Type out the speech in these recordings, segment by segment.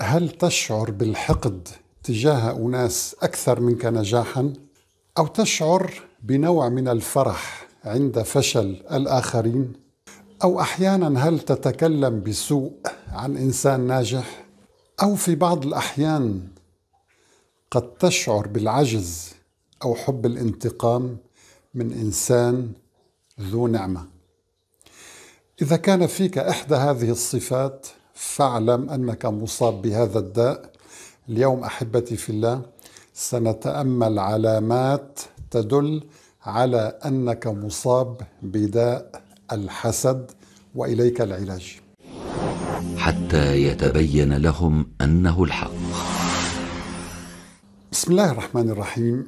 هل تشعر بالحقد تجاه أناس أكثر منك نجاحا؟ أو تشعر بنوع من الفرح عند فشل الآخرين؟ أو أحيانا هل تتكلم بسوء عن إنسان ناجح؟ أو في بعض الأحيان قد تشعر بالعجز أو حب الانتقام من إنسان ذو نعمة. إذا كان فيك إحدى هذه الصفات فاعلم انك مصاب بهذا الداء اليوم احبتي في الله سنتامل علامات تدل على انك مصاب بداء الحسد واليك العلاج حتى يتبين لهم انه الحق بسم الله الرحمن الرحيم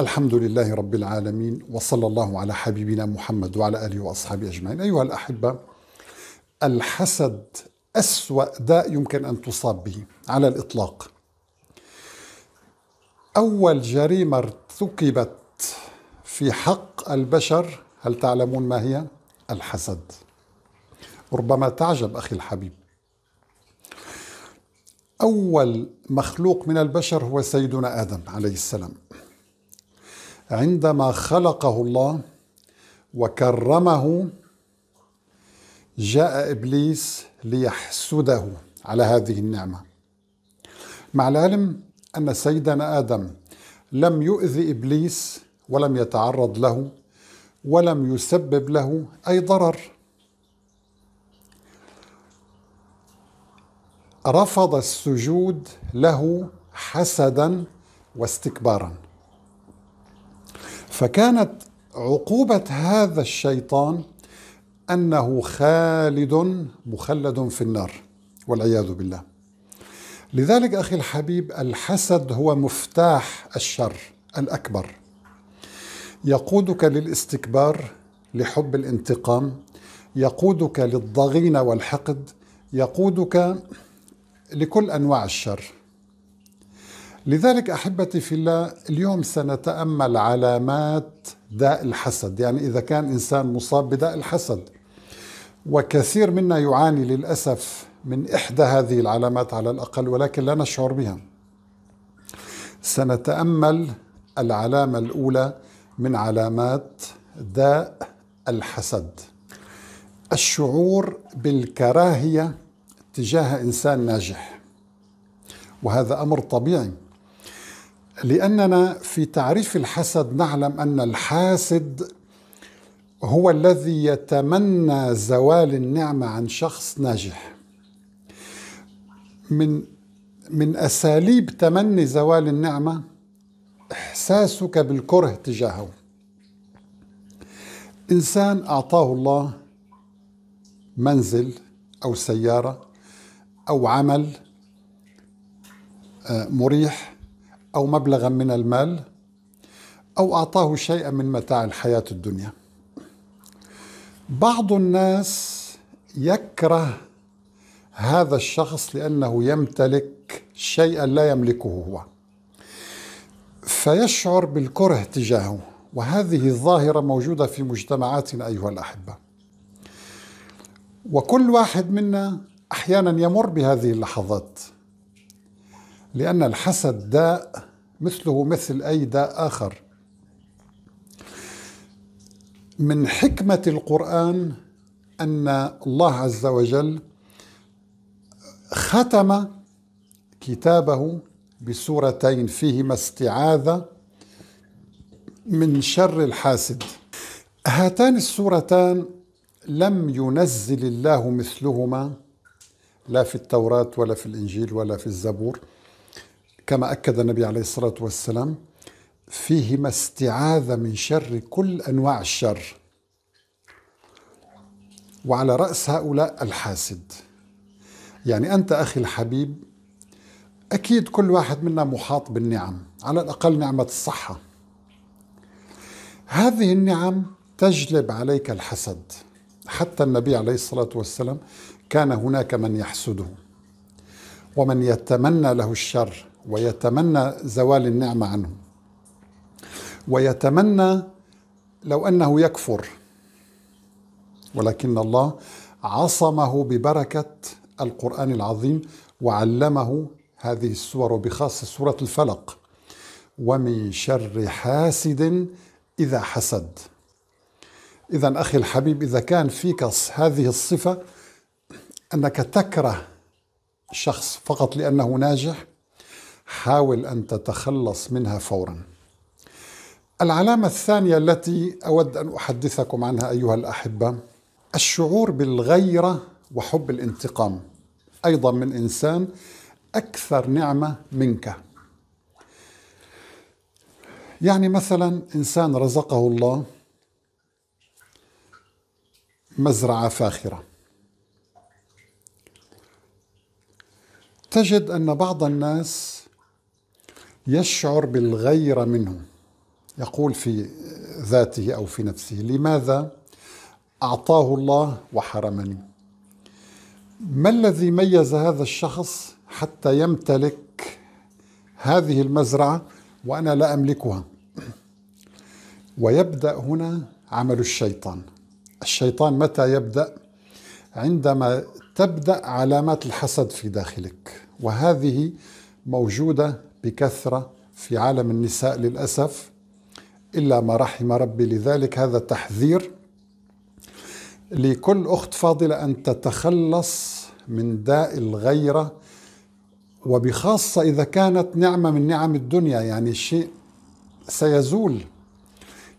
الحمد لله رب العالمين وصلى الله على حبيبنا محمد وعلى اله واصحابه اجمعين ايها الاحبه الحسد أسوأ داء يمكن أن تصاب به على الإطلاق أول جريمة ارتكبت في حق البشر هل تعلمون ما هي؟ الحسد ربما تعجب أخي الحبيب أول مخلوق من البشر هو سيدنا آدم عليه السلام عندما خلقه الله وكرمه جاء إبليس ليحسده على هذه النعمة مع العلم أن سيدنا آدم لم يؤذي إبليس ولم يتعرض له ولم يسبب له أي ضرر رفض السجود له حسدا واستكبارا فكانت عقوبة هذا الشيطان أنه خالد مخلد في النار والعياذ بالله لذلك أخي الحبيب الحسد هو مفتاح الشر الأكبر يقودك للاستكبار لحب الانتقام يقودك للضغينة والحقد يقودك لكل أنواع الشر لذلك أحبتي في الله اليوم سنتأمل علامات داء الحسد يعني إذا كان إنسان مصاب بداء الحسد وكثير منا يعاني للاسف من احدى هذه العلامات على الاقل ولكن لا نشعر بها. سنتامل العلامه الاولى من علامات داء الحسد. الشعور بالكراهيه تجاه انسان ناجح. وهذا امر طبيعي. لاننا في تعريف الحسد نعلم ان الحاسد هو الذي يتمنى زوال النعمة عن شخص ناجح من من أساليب تمني زوال النعمة إحساسك بالكره تجاهه إنسان أعطاه الله منزل أو سيارة أو عمل آه، مريح أو مبلغا من المال أو أعطاه شيئا من متاع الحياة الدنيا بعض الناس يكره هذا الشخص لأنه يمتلك شيئا لا يملكه هو فيشعر بالكره تجاهه وهذه الظاهرة موجودة في مجتمعاتنا أيها الأحبة وكل واحد منا أحيانا يمر بهذه اللحظات لأن الحسد داء مثله مثل أي داء آخر من حكمة القرآن أن الله عز وجل ختم كتابه بسورتين فيهما استعاذة من شر الحاسد هاتان السورتان لم ينزل الله مثلهما لا في التوراة ولا في الإنجيل ولا في الزبور كما أكد النبي عليه الصلاة والسلام فيهما استعاذة من شر كل أنواع الشر وعلى رأس هؤلاء الحاسد يعني أنت أخي الحبيب أكيد كل واحد منا محاط بالنعم على الأقل نعمة الصحة هذه النعم تجلب عليك الحسد حتى النبي عليه الصلاة والسلام كان هناك من يحسده ومن يتمنى له الشر ويتمنى زوال النعمة عنه ويتمنى لو انه يكفر ولكن الله عصمه ببركه القران العظيم وعلمه هذه السور وبخاصه سوره الفلق ومن شر حاسد اذا حسد اذا اخي الحبيب اذا كان فيك هذه الصفه انك تكره شخص فقط لانه ناجح حاول ان تتخلص منها فورا العلامة الثانية التي أود أن أحدثكم عنها أيها الأحبة الشعور بالغيرة وحب الانتقام أيضا من إنسان أكثر نعمة منك يعني مثلا إنسان رزقه الله مزرعة فاخرة تجد أن بعض الناس يشعر بالغيرة منه يقول في ذاته أو في نفسه لماذا أعطاه الله وحرمني ما الذي ميز هذا الشخص حتى يمتلك هذه المزرعة وأنا لا أملكها ويبدأ هنا عمل الشيطان الشيطان متى يبدأ عندما تبدأ علامات الحسد في داخلك وهذه موجودة بكثرة في عالم النساء للأسف إلا ما رحم ربي لذلك هذا تحذير لكل أخت فاضلة أن تتخلص من داء الغيرة وبخاصة إذا كانت نعمة من نعم الدنيا يعني شيء سيزول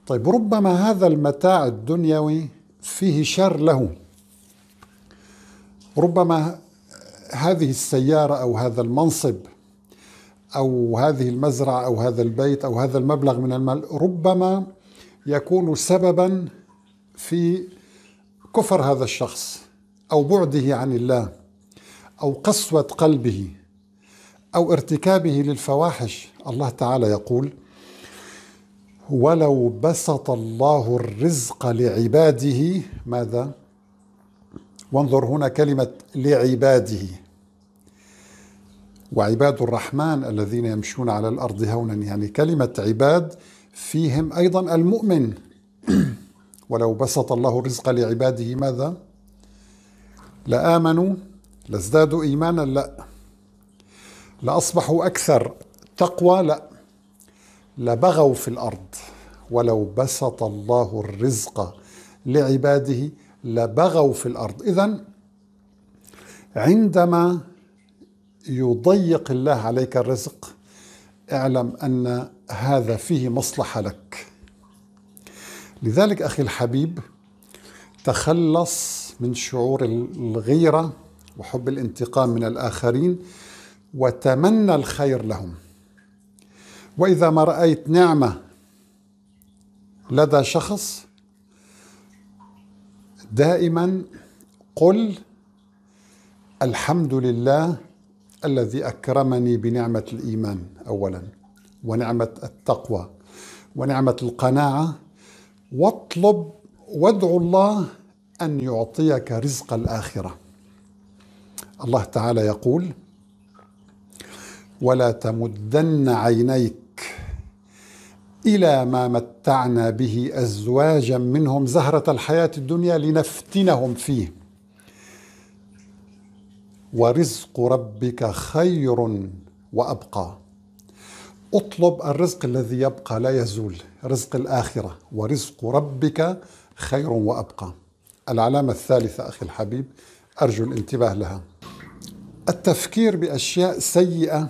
طيب ربما هذا المتاع الدنيوي فيه شر له ربما هذه السيارة أو هذا المنصب أو هذه المزرعة أو هذا البيت أو هذا المبلغ من المال ربما يكون سببا في كفر هذا الشخص أو بعده عن الله أو قسوة قلبه أو ارتكابه للفواحش الله تعالى يقول ولو بسط الله الرزق لعباده ماذا وانظر هنا كلمة لعباده وعباد الرحمن الذين يمشون على الارض هونا يعني كلمه عباد فيهم ايضا المؤمن ولو بسط الله الرزق لعباده ماذا لامنوا لازدادوا ايمانا لا لاصبحوا اكثر تقوى لا لبغوا في الارض ولو بسط الله الرزق لعباده لبغوا في الارض اذا عندما يضيق الله عليك الرزق اعلم ان هذا فيه مصلحه لك لذلك اخي الحبيب تخلص من شعور الغيره وحب الانتقام من الاخرين وتمنى الخير لهم واذا ما رايت نعمه لدى شخص دائما قل الحمد لله الذي اكرمني بنعمه الايمان اولا ونعمه التقوى ونعمه القناعه واطلب وادعو الله ان يعطيك رزق الاخره الله تعالى يقول ولا تمدن عينيك الى ما متعنا به ازواجا منهم زهره الحياه الدنيا لنفتنهم فيه ورزق ربك خير وابقى اطلب الرزق الذي يبقى لا يزول رزق الاخره ورزق ربك خير وابقى العلامه الثالثه اخي الحبيب ارجو الانتباه لها التفكير باشياء سيئه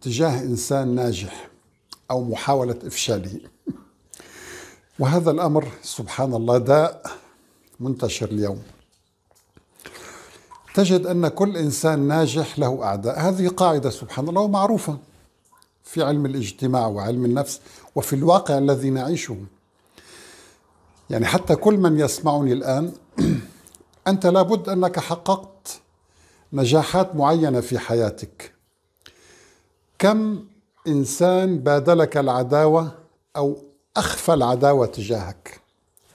تجاه انسان ناجح او محاوله افشاله وهذا الامر سبحان الله داء منتشر اليوم تجد أن كل إنسان ناجح له أعداء هذه قاعدة سبحان الله معروفة في علم الاجتماع وعلم النفس وفي الواقع الذي نعيشه يعني حتى كل من يسمعني الآن أنت لابد أنك حققت نجاحات معينة في حياتك كم إنسان بادلك العداوة أو أخفى العداوة تجاهك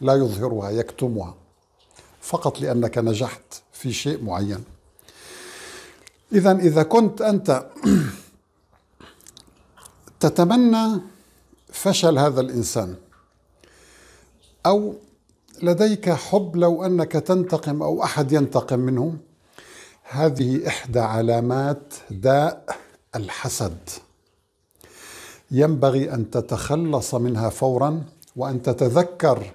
لا يظهرها يكتمها فقط لأنك نجحت في شيء معين إذا إذا كنت أنت تتمنى فشل هذا الإنسان أو لديك حب لو أنك تنتقم أو أحد ينتقم منه هذه إحدى علامات داء الحسد ينبغي أن تتخلص منها فورا وأن تتذكر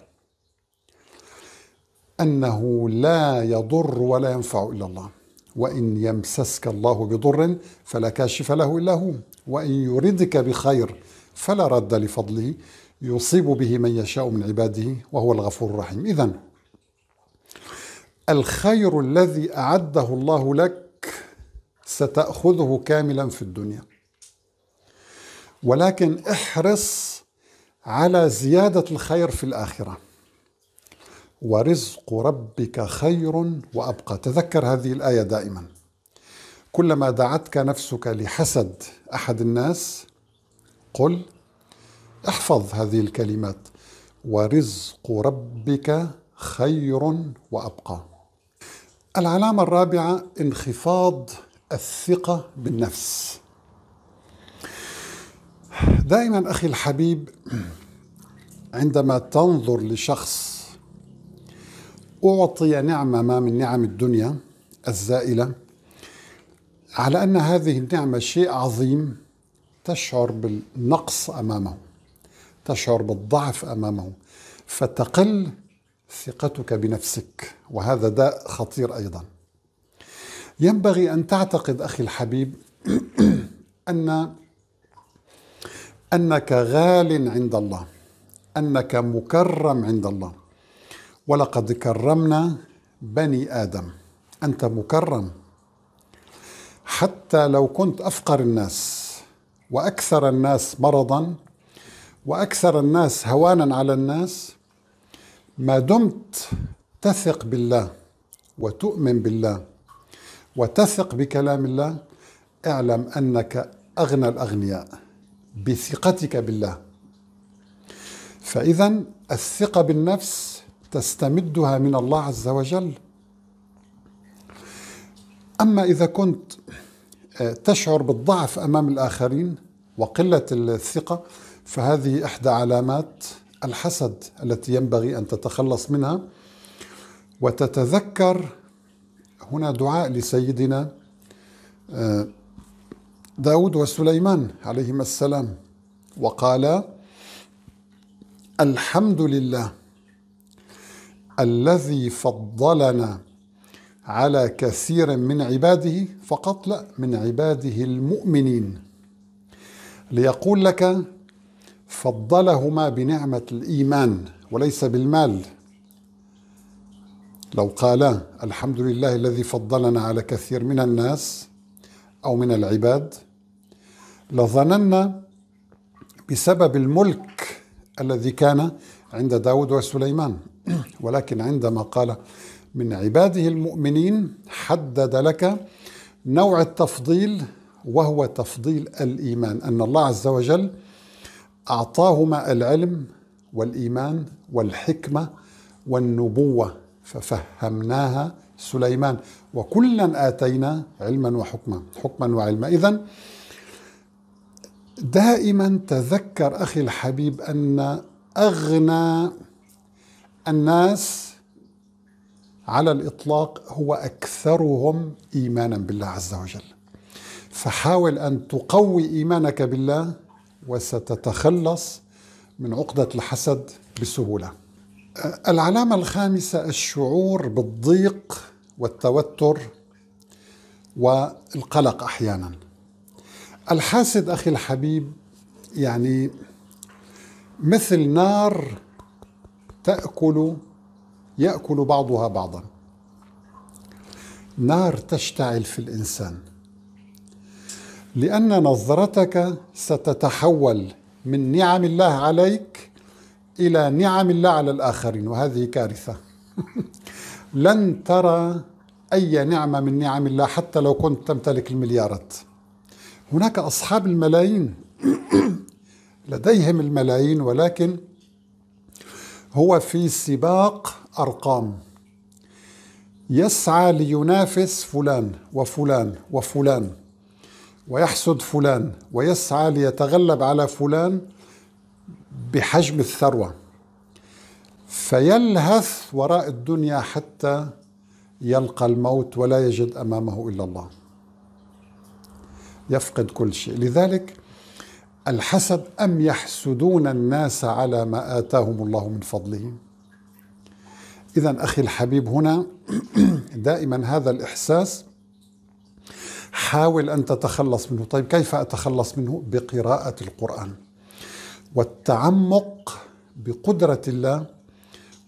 أنه لا يضر ولا ينفع إلا الله وإن يمسسك الله بضر فلا كاشف له إلا هو وإن يردك بخير فلا رد لفضله يصيب به من يشاء من عباده وهو الغفور الرحيم إذا الخير الذي أعده الله لك ستأخذه كاملا في الدنيا ولكن احرص على زيادة الخير في الآخرة ورزق ربك خير وابقى تذكر هذه الايه دائما كلما دعتك نفسك لحسد احد الناس قل احفظ هذه الكلمات ورزق ربك خير وابقى العلامه الرابعه انخفاض الثقه بالنفس دائما اخي الحبيب عندما تنظر لشخص أعطي نعمة ما من نعم الدنيا الزائلة على أن هذه النعمة شيء عظيم تشعر بالنقص أمامه تشعر بالضعف أمامه فتقل ثقتك بنفسك وهذا داء خطير أيضا ينبغي أن تعتقد أخي الحبيب أن أنك غال عند الله أنك مكرم عند الله ولقد كرمنا بني آدم أنت مكرم حتى لو كنت أفقر الناس وأكثر الناس مرضا وأكثر الناس هوانا على الناس ما دمت تثق بالله وتؤمن بالله وتثق بكلام الله اعلم أنك أغنى الأغنياء بثقتك بالله فإذا الثقة بالنفس تستمدها من الله عز وجل أما إذا كنت آه، تشعر بالضعف أمام الآخرين وقلة الثقة فهذه إحدى علامات الحسد التي ينبغي أن تتخلص منها وتتذكر هنا دعاء لسيدنا آه، داود وسليمان عليهما السلام وقالا الحمد لله الذي فضلنا على كثير من عباده فقط لا من عباده المؤمنين ليقول لك فضلهما بنعمة الإيمان وليس بالمال لو قالا الحمد لله الذي فضلنا على كثير من الناس أو من العباد لظننا بسبب الملك الذي كان عند داود وسليمان ولكن عندما قال من عباده المؤمنين حدد لك نوع التفضيل وهو تفضيل الايمان ان الله عز وجل اعطاهما العلم والايمان والحكمه والنبوه ففهمناها سليمان وكلا اتينا علما وحكما حكما وعلما اذا دائما تذكر اخي الحبيب ان اغنى الناس على الإطلاق هو أكثرهم إيمانا بالله عز وجل فحاول أن تقوي إيمانك بالله وستتخلص من عقدة الحسد بسهولة العلامة الخامسة الشعور بالضيق والتوتر والقلق أحيانا الحاسد أخي الحبيب يعني مثل نار تأكل يأكل بعضها بعضا نار تشتعل في الإنسان لأن نظرتك ستتحول من نعم الله عليك إلى نعم الله على الآخرين وهذه كارثة لن ترى أي نعمة من نعم الله حتى لو كنت تمتلك المليارات هناك أصحاب الملايين لديهم الملايين ولكن هو في سباق أرقام يسعى لينافس فلان وفلان وفلان ويحسد فلان ويسعى ليتغلب على فلان بحجم الثروة فيلهث وراء الدنيا حتى يلقى الموت ولا يجد أمامه إلا الله يفقد كل شيء لذلك الحسد أم يحسدون الناس على ما آتاهم الله من فضله إذا أخي الحبيب هنا دائما هذا الإحساس حاول أن تتخلص منه طيب كيف أتخلص منه بقراءة القرآن والتعمق بقدرة الله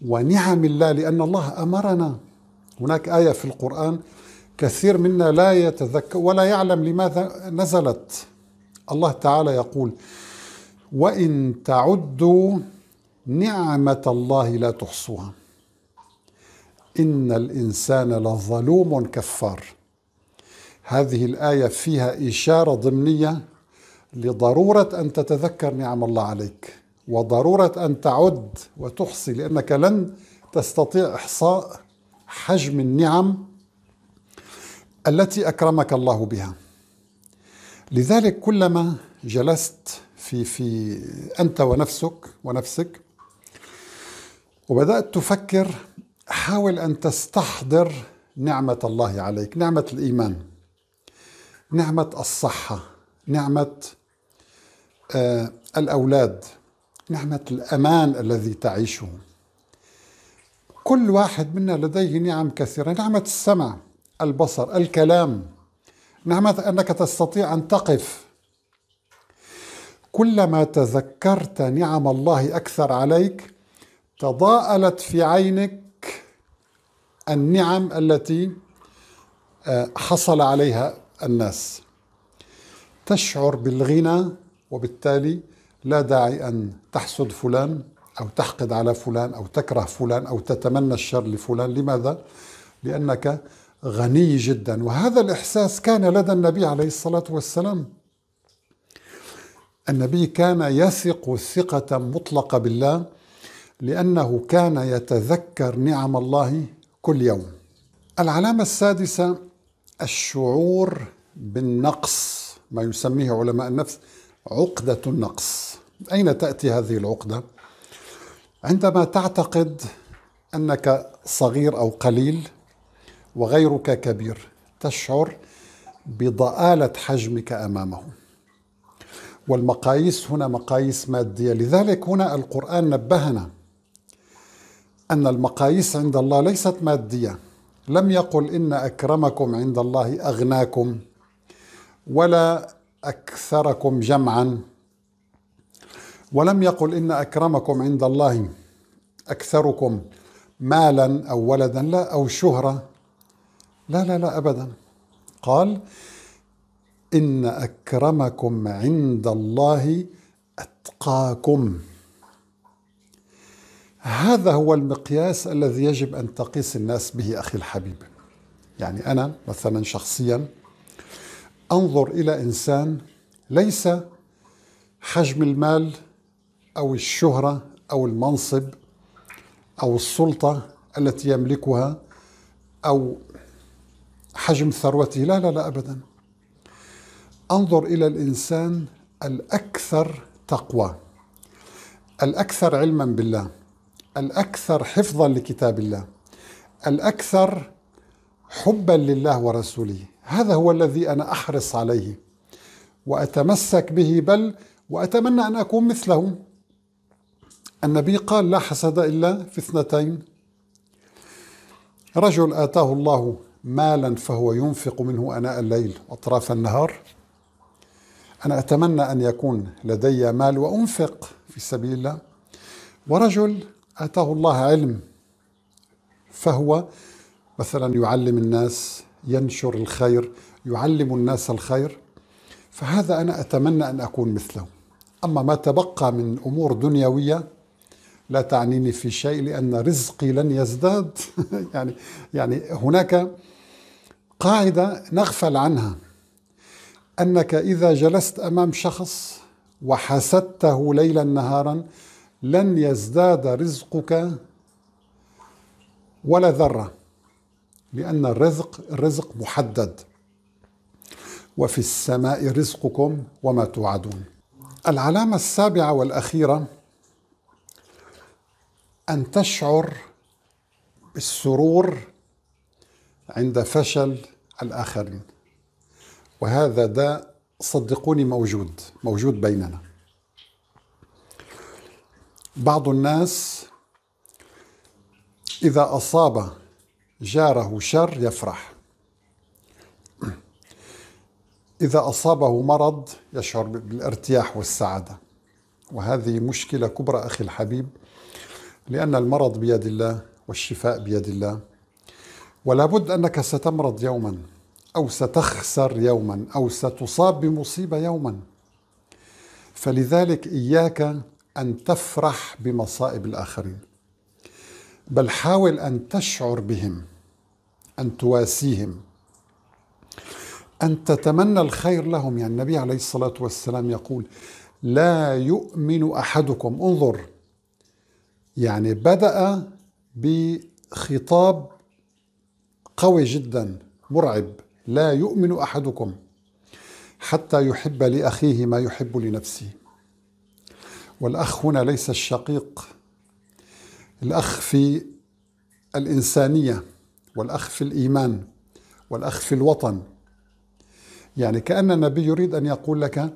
ونعم الله لأن الله أمرنا هناك آية في القرآن كثير منا لا يتذكر ولا يعلم لماذا نزلت الله تعالى يقول وإن تعدوا نعمة الله لا تحصوها إن الإنسان لظلوم كفار هذه الآية فيها إشارة ضمنية لضرورة أن تتذكر نعم الله عليك وضرورة أن تعد وتحصي لأنك لن تستطيع إحصاء حجم النعم التي أكرمك الله بها لذلك كلما جلست في في انت ونفسك ونفسك وبدات تفكر حاول ان تستحضر نعمه الله عليك نعمه الايمان نعمه الصحه نعمه آه الاولاد نعمه الامان الذي تعيشه كل واحد منا لديه نعم كثيره نعمه السمع البصر الكلام نعمة أنك تستطيع أن تقف كلما تذكرت نعم الله أكثر عليك تضاءلت في عينك النعم التي آه، حصل عليها الناس تشعر بالغنى وبالتالي لا داعي أن تحسد فلان أو تحقد على فلان أو تكره فلان أو تتمنى الشر لفلان لماذا؟ لأنك غني جدا وهذا الإحساس كان لدى النبي عليه الصلاة والسلام النبي كان يثق ثقة مطلقة بالله لأنه كان يتذكر نعم الله كل يوم العلامة السادسة الشعور بالنقص ما يسميه علماء النفس عقدة النقص أين تأتي هذه العقدة؟ عندما تعتقد أنك صغير أو قليل وغيرك كبير تشعر بضآلة حجمك أمامه والمقاييس هنا مقاييس مادية لذلك هنا القرآن نبهنا أن المقاييس عند الله ليست مادية لم يقل إن أكرمكم عند الله أغناكم ولا أكثركم جمعا ولم يقل إن أكرمكم عند الله أكثركم مالا أو ولدا لا أو شهرة لا لا لا أبدا قال إن أكرمكم عند الله أتقاكم هذا هو المقياس الذي يجب أن تقيس الناس به أخي الحبيب يعني أنا مثلا شخصيا أنظر إلى إنسان ليس حجم المال أو الشهرة أو المنصب أو السلطة التي يملكها أو حجم ثروته لا لا لا أبدا انظر إلى الإنسان الأكثر تقوى الأكثر علما بالله الأكثر حفظا لكتاب الله الأكثر حبا لله ورسوله هذا هو الذي أنا أحرص عليه وأتمسك به بل وأتمنى أن أكون مثله النبي قال لا حسد إلا في اثنتين رجل آتاه الله مالا فهو ينفق منه اناء الليل واطراف النهار انا اتمنى ان يكون لدي مال وانفق في سبيل الله ورجل اتاه الله علم فهو مثلا يعلم الناس ينشر الخير يعلم الناس الخير فهذا انا اتمنى ان اكون مثله اما ما تبقى من امور دنيويه لا تعنيني في شيء لان رزقي لن يزداد يعني يعني هناك قاعدة نغفل عنها أنك إذا جلست أمام شخص وحسدته ليلا نهارا لن يزداد رزقك ولا ذرة لأن الرزق الرزق محدد وفي السماء رزقكم وما توعدون العلامة السابعة والأخيرة أن تشعر بالسرور عند فشل الآخرين وهذا داء صدقوني موجود موجود بيننا بعض الناس إذا أصاب جاره شر يفرح إذا أصابه مرض يشعر بالارتياح والسعادة وهذه مشكلة كبرى أخي الحبيب لأن المرض بيد الله والشفاء بيد الله ولا بد أنك ستمرض يوما أو ستخسر يوما أو ستصاب بمصيبة يوما فلذلك إياك أن تفرح بمصائب الآخرين بل حاول أن تشعر بهم أن تواسيهم أن تتمنى الخير لهم يعني النبي عليه الصلاة والسلام يقول لا يؤمن أحدكم انظر يعني بدأ بخطاب قوي جدا مرعب لا يؤمن احدكم حتى يحب لاخيه ما يحب لنفسه والاخ هنا ليس الشقيق الاخ في الانسانيه والاخ في الايمان والاخ في الوطن يعني كان النبي يريد ان يقول لك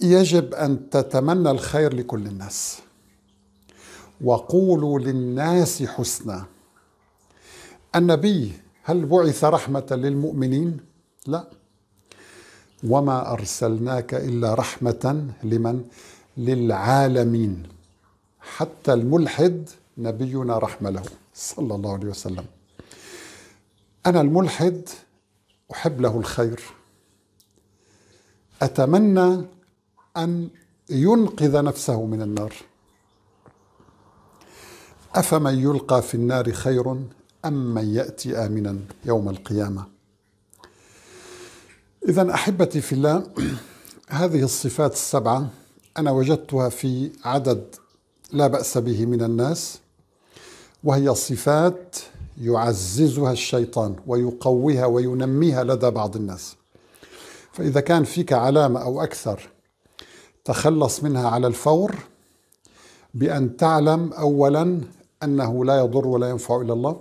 يجب ان تتمنى الخير لكل الناس وقولوا للناس حسنا النبي هل بعث رحمة للمؤمنين؟ لا وما أرسلناك إلا رحمة لمن؟ للعالمين حتى الملحد نبينا رحمة له صلى الله عليه وسلم أنا الملحد أحب له الخير أتمنى أن ينقذ نفسه من النار أفمن يلقى في النار خير أم من يأتي آمنا يوم القيامة إذا أحبتي في الله هذه الصفات السبعة أنا وجدتها في عدد لا بأس به من الناس وهي صفات يعززها الشيطان ويقويها وينميها لدى بعض الناس فإذا كان فيك علامة أو أكثر تخلص منها على الفور بأن تعلم أولا أنه لا يضر ولا ينفع إلا الله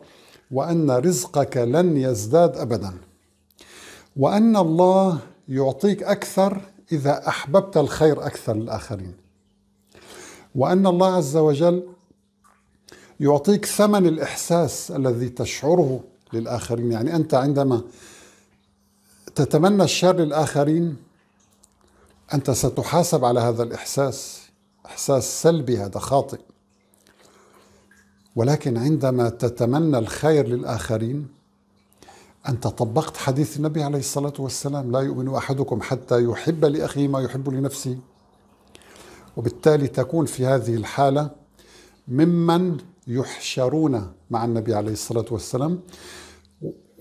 وأن رزقك لن يزداد أبدا وأن الله يعطيك أكثر إذا أحببت الخير أكثر للآخرين وأن الله عز وجل يعطيك ثمن الإحساس الذي تشعره للآخرين يعني أنت عندما تتمنى الشر للآخرين أنت ستحاسب على هذا الإحساس إحساس سلبي هذا خاطئ ولكن عندما تتمنى الخير للآخرين أنت طبقت حديث النبي عليه الصلاة والسلام لا يؤمن أحدكم حتى يحب لأخيه ما يحب لنفسه وبالتالي تكون في هذه الحالة ممن يحشرون مع النبي عليه الصلاة والسلام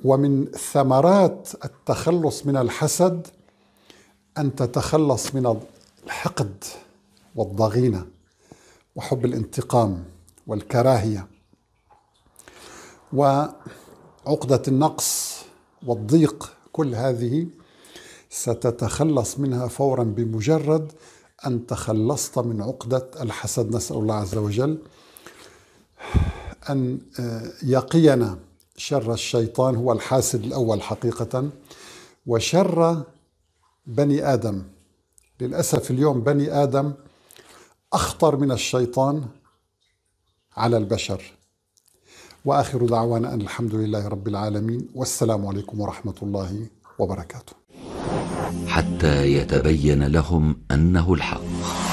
ومن ثمرات التخلص من الحسد أن تتخلص من الحقد والضغينة وحب الانتقام والكراهية وعقدة النقص والضيق كل هذه ستتخلص منها فورا بمجرد أن تخلصت من عقدة الحسد نسأل الله عز وجل أن آه، يقينا شر الشيطان هو الحاسد الأول حقيقة وشر بني آدم للأسف اليوم بني آدم أخطر من الشيطان على البشر واخر دعوانا ان الحمد لله رب العالمين والسلام عليكم ورحمه الله وبركاته حتى يتبين لهم انه الحق